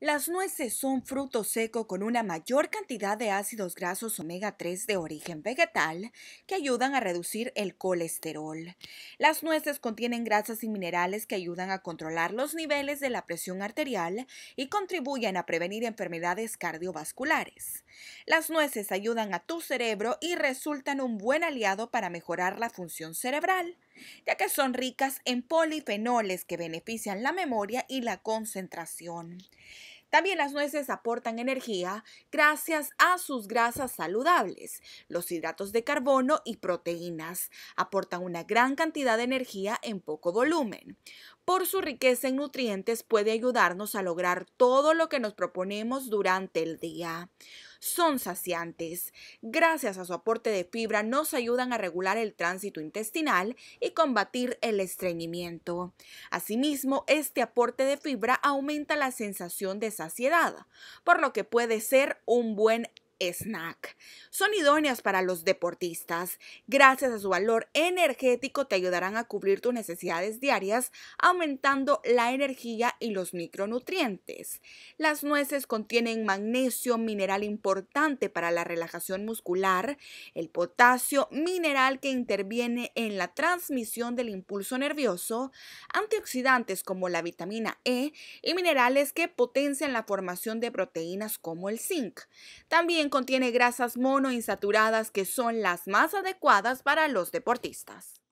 Las nueces son fruto seco con una mayor cantidad de ácidos grasos omega 3 de origen vegetal que ayudan a reducir el colesterol. Las nueces contienen grasas y minerales que ayudan a controlar los niveles de la presión arterial y contribuyen a prevenir enfermedades cardiovasculares. Las nueces ayudan a tu cerebro y resultan un buen aliado para mejorar la función cerebral ya que son ricas en polifenoles que benefician la memoria y la concentración. También las nueces aportan energía gracias a sus grasas saludables, los hidratos de carbono y proteínas. Aportan una gran cantidad de energía en poco volumen. Por su riqueza en nutrientes puede ayudarnos a lograr todo lo que nos proponemos durante el día son saciantes. Gracias a su aporte de fibra nos ayudan a regular el tránsito intestinal y combatir el estreñimiento. Asimismo, este aporte de fibra aumenta la sensación de saciedad, por lo que puede ser un buen snack. Son idóneas para los deportistas. Gracias a su valor energético te ayudarán a cubrir tus necesidades diarias, aumentando la energía y los micronutrientes. Las nueces contienen magnesio, mineral importante para la relajación muscular, el potasio, mineral que interviene en la transmisión del impulso nervioso, antioxidantes como la vitamina E y minerales que potencian la formación de proteínas como el zinc. También contiene grasas monoinsaturadas que son las más adecuadas para los deportistas.